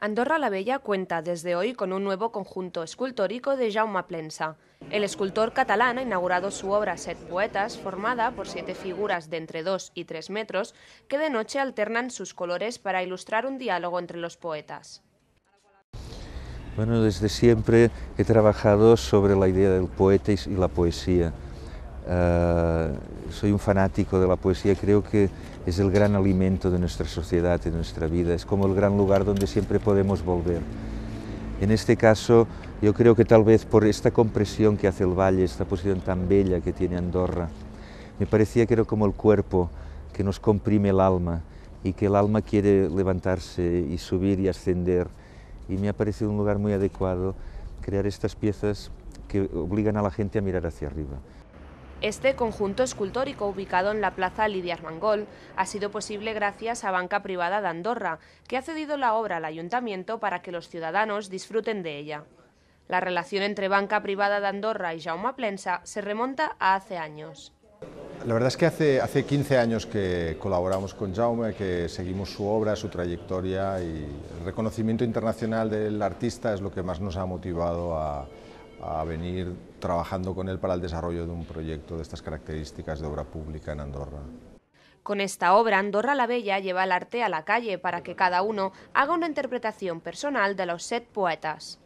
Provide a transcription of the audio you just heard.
Andorra la Bella cuenta desde hoy con un nuevo conjunto escultórico de Jaume Plensa. El escultor catalán ha inaugurado su obra Set Poetas, formada por siete figuras de entre 2 y 3 metros, que de noche alternan sus colores para ilustrar un diálogo entre los poetas. Bueno, desde siempre he trabajado sobre la idea del poeta y la poesía. Eh, soy un fanático de la poesía, creo que es el gran alimento de nuestra sociedad, de nuestra vida, es como el gran lugar donde siempre podemos volver. En este caso, yo creo que tal vez por esta compresión que hace el valle, esta posición tan bella que tiene Andorra, me parecía que era como el cuerpo que nos comprime el alma y que el alma quiere levantarse y subir y ascender. Y me ha parecido un lugar muy adecuado crear estas piezas que obligan a la gente a mirar hacia arriba. Este conjunto escultórico ubicado en la Plaza Lidia Armangol ha sido posible gracias a Banca Privada de Andorra, que ha cedido la obra al ayuntamiento para que los ciudadanos disfruten de ella. La relación entre Banca Privada de Andorra y Jaume Plensa se remonta a hace años. La verdad es que hace, hace 15 años que colaboramos con Jaume, que seguimos su obra, su trayectoria y el reconocimiento internacional del artista es lo que más nos ha motivado a, a venir trabajando con él para el desarrollo de un proyecto de estas características de obra pública en Andorra. Con esta obra, Andorra la Bella lleva el arte a la calle para que cada uno haga una interpretación personal de los set poetas.